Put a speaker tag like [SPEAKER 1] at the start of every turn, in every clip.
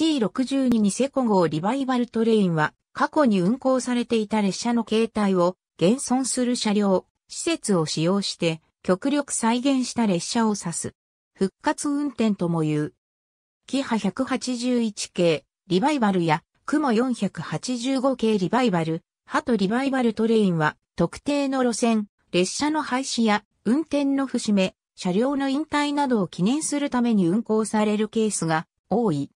[SPEAKER 1] C62 ニセコ号リバイバルトレインは過去に運行されていた列車の形態を現存する車両、施設を使用して極力再現した列車を指す。復活運転とも言う。キハ181系リバイバルや雲485系リバイバル、ハトリバイバルトレインは特定の路線、列車の廃止や運転の節目、車両の引退などを記念するために運行されるケースが多い。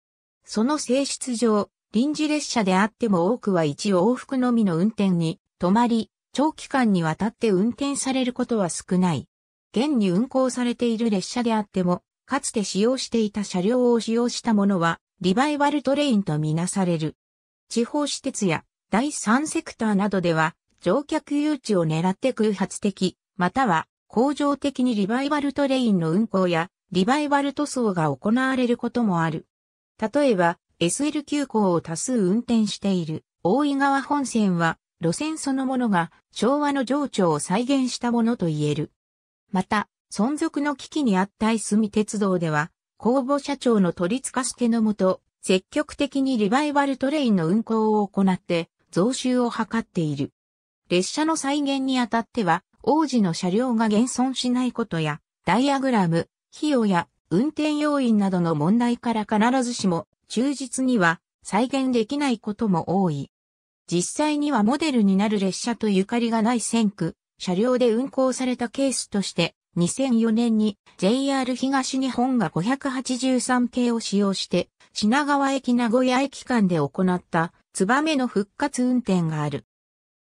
[SPEAKER 1] その性質上、臨時列車であっても多くは一往復のみの運転に止まり、長期間にわたって運転されることは少ない。現に運行されている列車であっても、かつて使用していた車両を使用したものは、リバイバルトレインとみなされる。地方私鉄や第三セクターなどでは、乗客誘致を狙って空発的、または、恒常的にリバイバルトレインの運行や、リバイバル塗装が行われることもある。例えば、SL 急行を多数運転している大井川本線は、路線そのものが昭和の情緒を再現したものと言える。また、存続の危機にあったい住鉄道では、公募社長の取りつかしてのもと、積極的にリバイバルトレインの運行を行って、増収を図っている。列車の再現にあたっては、王子の車両が現存しないことや、ダイアグラム、費用や運転要因などの問題から必ずしも忠実には再現できないことも多い。実際にはモデルになる列車とゆかりがない線区、車両で運行されたケースとして2004年に JR 東日本が583系を使用して品川駅名古屋駅間で行ったツバメの復活運転がある。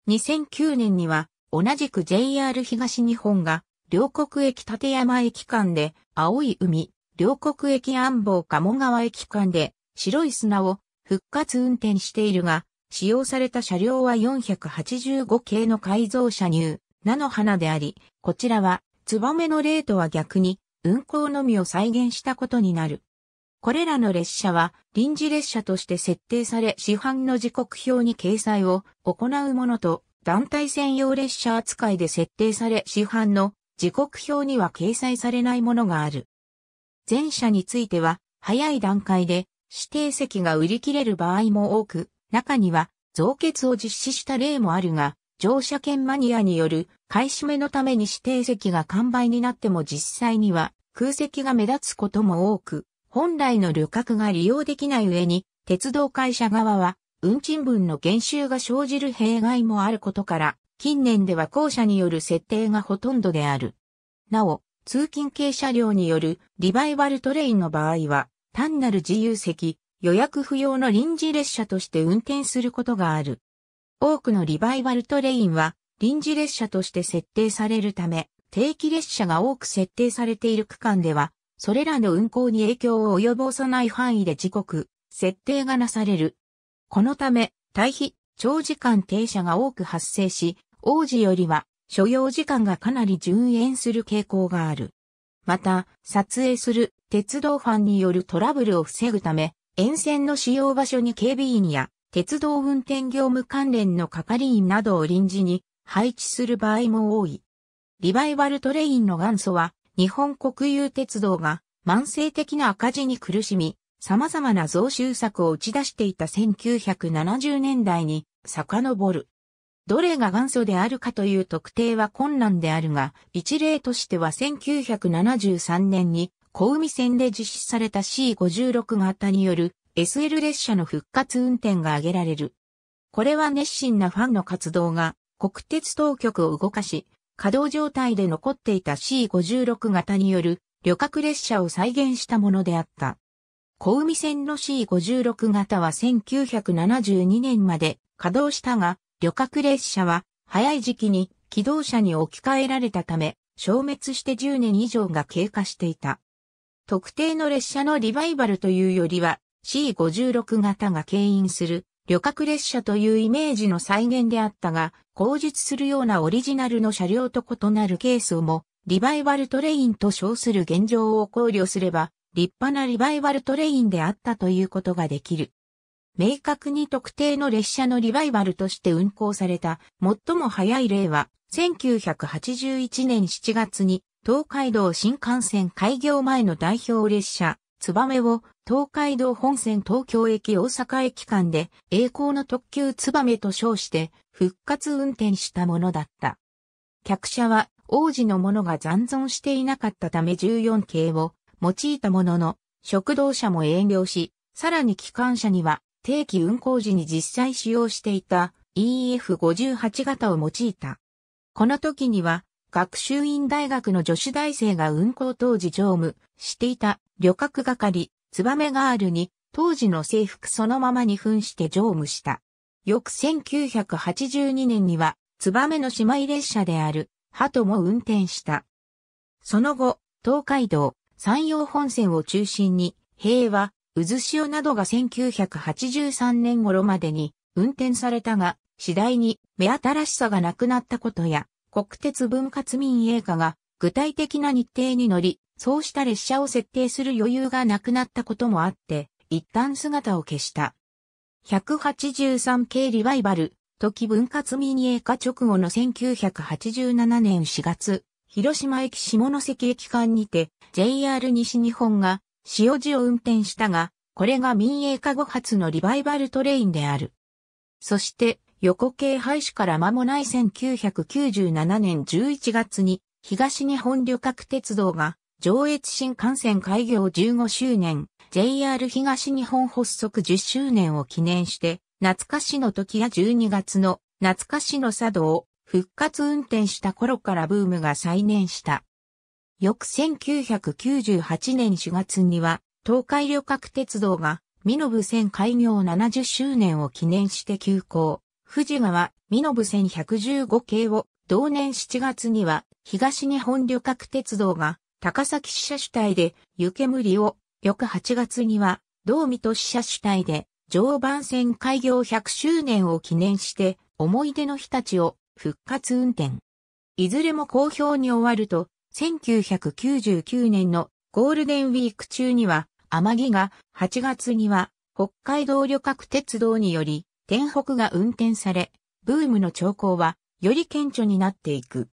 [SPEAKER 1] 2009年には同じく JR 東日本が両国駅立山駅間で青い海、両国駅安房鴨川駅間で白い砂を復活運転しているが、使用された車両は485系の改造車入、菜の花であり、こちらは、ツバメの例とは逆に、運行のみを再現したことになる。これらの列車は、臨時列車として設定され、市販の時刻表に掲載を行うものと、団体専用列車扱いで設定され、市販の時刻表には掲載されないものがある。前者については、早い段階で指定席が売り切れる場合も多く、中には増結を実施した例もあるが、乗車券マニアによる買い占めのために指定席が完売になっても実際には空席が目立つことも多く、本来の旅客が利用できない上に、鉄道会社側は運賃分の減収が生じる弊害もあることから、近年では校舎による設定がほとんどである。なお、通勤系車両によるリバイバルトレインの場合は、単なる自由席、予約不要の臨時列車として運転することがある。多くのリバイバルトレインは、臨時列車として設定されるため、定期列車が多く設定されている区間では、それらの運行に影響を及ぼさない範囲で時刻、設定がなされる。このため、対比、長時間停車が多く発生し、王子よりは所要時間がかなり順延する傾向がある。また、撮影する鉄道ファンによるトラブルを防ぐため、沿線の使用場所に警備員や鉄道運転業務関連の係員などを臨時に配置する場合も多い。リバイバルトレインの元祖は、日本国有鉄道が慢性的な赤字に苦しみ、様々な増収策を打ち出していた1970年代に遡る。どれが元祖であるかという特定は困難であるが、一例としては1973年に小海線で実施された C56 型による SL 列車の復活運転が挙げられる。これは熱心なファンの活動が国鉄当局を動かし、稼働状態で残っていた C56 型による旅客列車を再現したものであった。小海線の C56 型は1972年まで稼働したが、旅客列車は早い時期に機動車に置き換えられたため、消滅して10年以上が経過していた。特定の列車のリバイバルというよりは C56 型が牽引する旅客列車というイメージの再現であったが、後述するようなオリジナルの車両と異なるケースも、リバイバルトレインと称する現状を考慮すれば、立派なリバイバルトレインであったということができる。明確に特定の列車のリバイバルとして運行された最も早い例は1981年7月に東海道新幹線開業前の代表列車ツバメを東海道本線東京駅大阪駅間で栄光の特急ツバメと称して復活運転したものだった。客車は王子のものが残存していなかったため14系を用いたものの、食堂車も営業し、さらに機関車には定期運行時に実際使用していた EF58 型を用いた。この時には、学習院大学の女子大生が運行当時乗務していた旅客係、ツバメガールに当時の制服そのままに噴して乗務した。翌1982年には、ツバメの姉妹列車である、ハトも運転した。その後、東海道、山陽本線を中心に、平和、渦潮などが1983年頃までに運転されたが、次第に目新しさがなくなったことや、国鉄分割民営化が具体的な日程に乗り、そうした列車を設定する余裕がなくなったこともあって、一旦姿を消した。183系リバイバル、時分割民営化直後の1987年4月、広島駅下関駅間にて JR 西日本が塩路を運転したが、これが民営化後初のリバイバルトレインである。そして、横系廃止から間もない1997年11月に、東日本旅客鉄道が、上越新幹線開業15周年、JR 東日本発足10周年を記念して、懐かしの時や12月の懐かしの佐渡を復活運転した頃からブームが再燃した。翌1998年4月には、東海旅客鉄道が、身延線開業70周年を記念して急行、富士川、身延線115系を、同年7月には、東日本旅客鉄道が、高崎支社主体で、湯煙を、翌8月には、道水と支社主体で、常磐線開業100周年を記念して、思い出の日たちを復活運転。いずれも好評に終わると、1999年のゴールデンウィーク中には、天城が8月には北海道旅客鉄道により、天北が運転され、ブームの兆候はより顕著になっていく。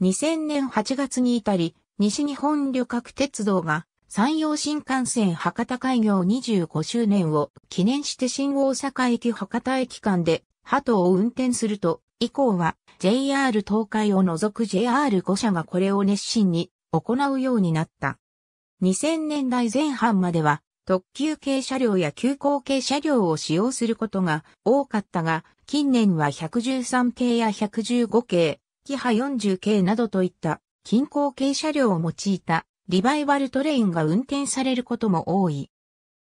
[SPEAKER 1] 2000年8月に至り、西日本旅客鉄道が山陽新幹線博多開業25周年を記念して新大阪駅博多駅間で鳩を運転すると、以降は JR 東海を除く JR5 社がこれを熱心に行うようになった。2000年代前半までは特急系車両や急行系車両を使用することが多かったが、近年は113系や115系、キハ40系などといった近郊系車両を用いたリバイバルトレインが運転されることも多い。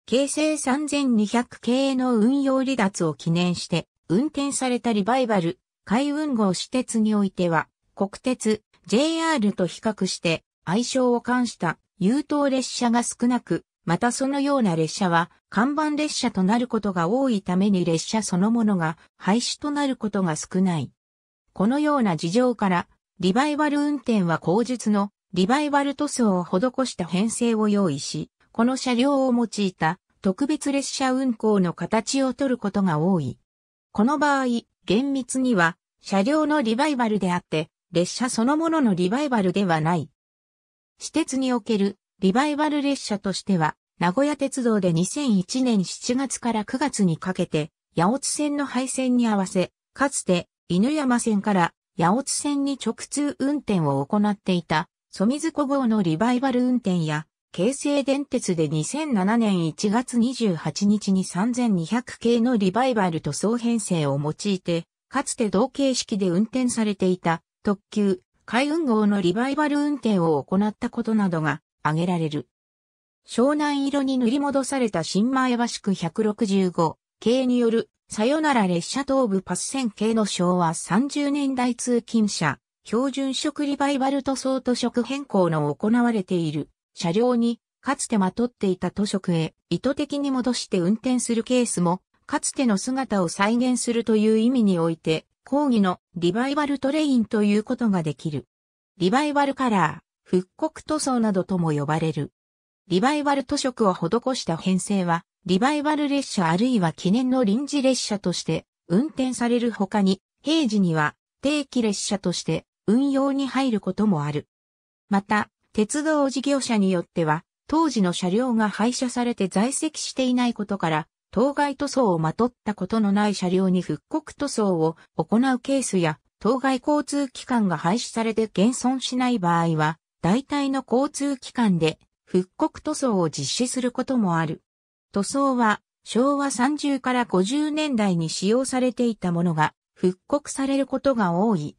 [SPEAKER 1] 京成3200系の運用離脱を記念して運転されたリバイバル海運号私鉄においては、国鉄、JR と比較して愛称を冠した優等列車が少なく、またそのような列車は看板列車となることが多いために列車そのものが廃止となることが少ない。このような事情から、リバイバル運転は口述のリバイバル塗装を施した編成を用意し、この車両を用いた特別列車運行の形をとることが多い。この場合、厳密には、車両のリバイバルであって、列車そのもののリバイバルではない。私鉄におけるリバイバル列車としては、名古屋鉄道で2001年7月から9月にかけて、八尾津線の廃線に合わせ、かつて犬山線から八尾津線に直通運転を行っていた、ミズ小号のリバイバル運転や、京成電鉄で2007年1月28日に3200系のリバイバル塗装編成を用いて、かつて同形式で運転されていた特急、海運号のリバイバル運転を行ったことなどが挙げられる。湘南色に塗り戻された新前橋区165系によるさよなら列車東部パス線系の昭和30年代通勤者、標準色リバイバル塗装と色変更の行われている。車両にかつてまとっていた塗色へ意図的に戻して運転するケースも、かつての姿を再現するという意味において、講義のリバイバルトレインということができる。リバイバルカラー、復刻塗装などとも呼ばれる。リバイバル塗色を施した編成は、リバイバル列車あるいは記念の臨時列車として運転される他に、平時には定期列車として運用に入ることもある。また、鉄道事業者によっては、当時の車両が廃車されて在籍していないことから、当該塗装をまとったことのない車両に復刻塗装を行うケースや、当該交通機関が廃止されて現存しない場合は、大体の交通機関で復刻塗装を実施することもある。塗装は昭和30から50年代に使用されていたものが復刻されることが多い。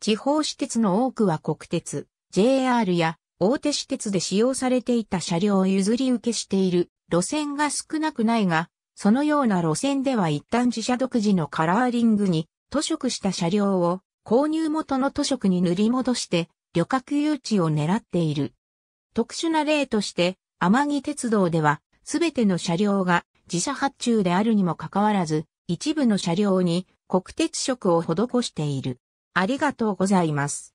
[SPEAKER 1] 地方私鉄の多くは国鉄、JR や大手私鉄で使用されていた車両を譲り受けしている路線が少なくないが、そのような路線では一旦自社独自のカラーリングに塗色した車両を購入元の塗色に塗り戻して旅客誘致を狙っている。特殊な例として、天城鉄道ではすべての車両が自社発注であるにもかかわらず、一部の車両に国鉄色を施している。ありがとうございます。